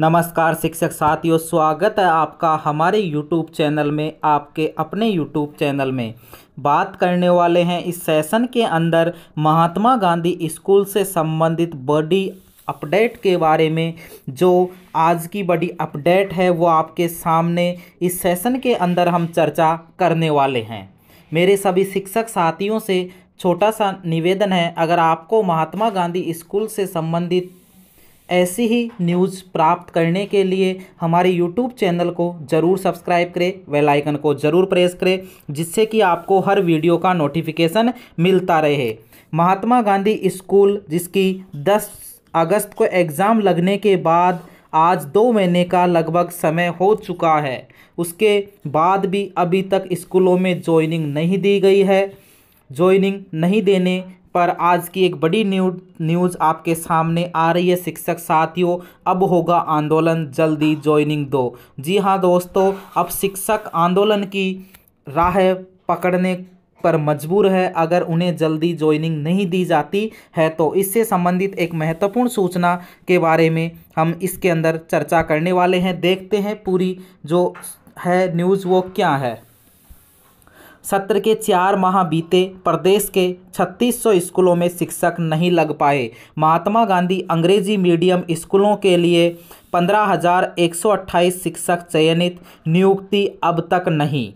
नमस्कार शिक्षक साथियों स्वागत है आपका हमारे यूट्यूब चैनल में आपके अपने यूट्यूब चैनल में बात करने वाले हैं इस सेशन के अंदर महात्मा गांधी स्कूल से संबंधित बड़ी अपडेट के बारे में जो आज की बड़ी अपडेट है वो आपके सामने इस सेशन के अंदर हम चर्चा करने वाले हैं मेरे सभी शिक्षक साथियों से छोटा सा निवेदन है अगर आपको महात्मा गांधी स्कूल से संबंधित ऐसी ही न्यूज़ प्राप्त करने के लिए हमारे यूट्यूब चैनल को ज़रूर सब्सक्राइब करें वेल आइकन को ज़रूर प्रेस करें जिससे कि आपको हर वीडियो का नोटिफिकेशन मिलता रहे महात्मा गांधी स्कूल जिसकी 10 अगस्त को एग्ज़ाम लगने के बाद आज दो महीने का लगभग समय हो चुका है उसके बाद भी अभी तक स्कूलों में ज्वाइनिंग नहीं दी गई है ज्वाइनिंग नहीं देने पर आज की एक बड़ी न्यूज न्यूज़ आपके सामने आ रही है शिक्षक साथियों अब होगा आंदोलन जल्दी ज्वाइनिंग दो जी हाँ दोस्तों अब शिक्षक आंदोलन की राह पकड़ने पर मजबूर है अगर उन्हें जल्दी ज्वाइनिंग नहीं दी जाती है तो इससे संबंधित एक महत्वपूर्ण सूचना के बारे में हम इसके अंदर चर्चा करने वाले हैं देखते हैं पूरी जो है न्यूज़ वो क्या है सत्र के चार माह बीते प्रदेश के 3600 स्कूलों में शिक्षक नहीं लग पाए महात्मा गांधी अंग्रेजी मीडियम स्कूलों के लिए 15,128 शिक्षक चयनित नियुक्ति अब तक नहीं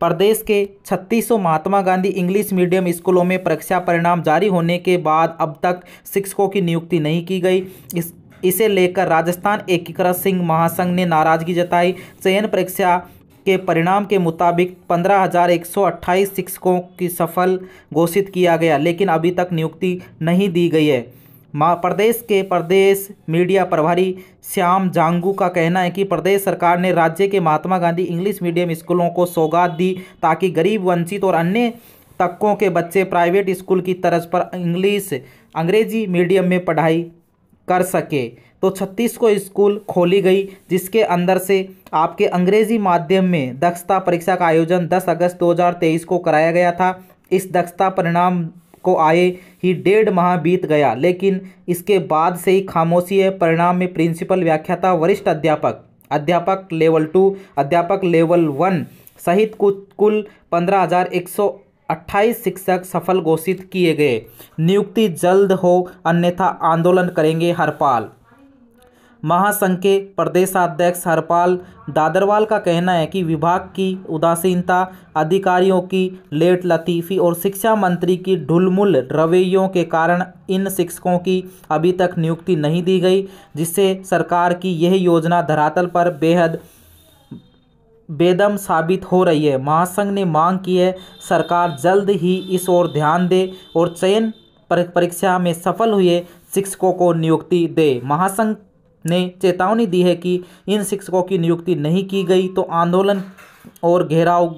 प्रदेश के 3600 महात्मा गांधी इंग्लिश मीडियम स्कूलों में परीक्षा परिणाम जारी होने के बाद अब तक शिक्षकों की नियुक्ति नहीं की गई इस इसे लेकर राजस्थान एकीकृत सिंह महासंघ ने नाराजगी जताई चयन परीक्षा के परिणाम के मुताबिक 15,128 शिक्षकों की सफल घोषित किया गया लेकिन अभी तक नियुक्ति नहीं दी गई है प्रदेश के प्रदेश मीडिया प्रभारी श्याम जांगू का कहना है कि प्रदेश सरकार ने राज्य के महात्मा गांधी इंग्लिश मीडियम स्कूलों को सौगात दी ताकि गरीब वंचित और अन्य तबकों के बच्चे प्राइवेट स्कूल की तर्ज पर इंग्लिश अंग्रेजी मीडियम में पढ़ाई कर सके तो छत्तीस को स्कूल खोली गई जिसके अंदर से आपके अंग्रेजी माध्यम में दक्षता परीक्षा का आयोजन 10 अगस्त 2023 को कराया गया था इस दक्षता परिणाम को आए ही डेढ़ माह बीत गया लेकिन इसके बाद से ही खामोशी है परिणाम में प्रिंसिपल व्याख्याता वरिष्ठ अध्यापक अध्यापक लेवल टू अध्यापक लेवल वन सहित कुल पंद्रह हज़ार एक सौ 28 शिक्षक सफल घोषित किए गए नियुक्ति जल्द हो अन्यथा आंदोलन करेंगे हरपाल महासंघ के प्रदेशाध्यक्ष हरपाल दादरवाल का कहना है कि विभाग की उदासीनता अधिकारियों की लेट लतीफ़ी और शिक्षा मंत्री की ढुलमुल रवैयों के कारण इन शिक्षकों की अभी तक नियुक्ति नहीं दी गई जिससे सरकार की यह योजना धरातल पर बेहद बेदम साबित हो रही है महासंघ ने मांग की है सरकार जल्द ही इस ओर ध्यान दे और चयन परीक्षा में सफल हुए शिक्षकों को नियुक्ति दे महासंघ ने चेतावनी दी है कि इन शिक्षकों की नियुक्ति नहीं की गई तो आंदोलन और घेराव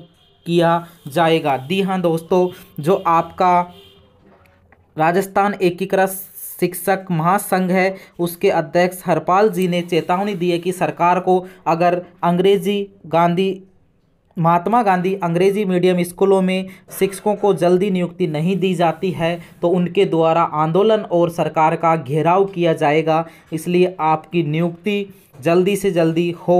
किया जाएगा दी हाँ दोस्तों जो आपका राजस्थान एकीकृत शिक्षक महासंघ है उसके अध्यक्ष हरपाल जी ने चेतावनी दी है कि सरकार को अगर अंग्रेजी गांधी महात्मा गांधी अंग्रेजी मीडियम स्कूलों में शिक्षकों को जल्दी नियुक्ति नहीं दी जाती है तो उनके द्वारा आंदोलन और सरकार का घेराव किया जाएगा इसलिए आपकी नियुक्ति जल्दी से जल्दी हो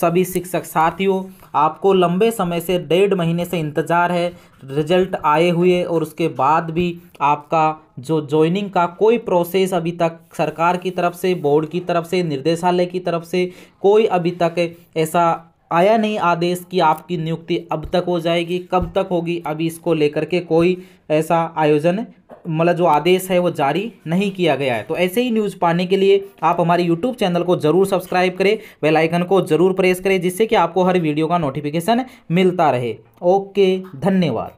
सभी शिक्षक साथियों आपको लंबे समय से डेढ़ महीने से इंतज़ार है रिजल्ट आए हुए और उसके बाद भी आपका जो जॉइनिंग का कोई प्रोसेस अभी तक सरकार की तरफ से बोर्ड की तरफ से निर्देशालय की तरफ से कोई अभी तक ऐसा आया नहीं आदेश कि आपकी नियुक्ति अब तक हो जाएगी कब तक होगी अभी इसको लेकर के कोई ऐसा आयोजन मतलब जो आदेश है वो जारी नहीं किया गया है तो ऐसे ही न्यूज़ पाने के लिए आप हमारे यूट्यूब चैनल को ज़रूर सब्सक्राइब करें बेल आइकन को ज़रूर प्रेस करें जिससे कि आपको हर वीडियो का नोटिफिकेशन मिलता रहे ओके धन्यवाद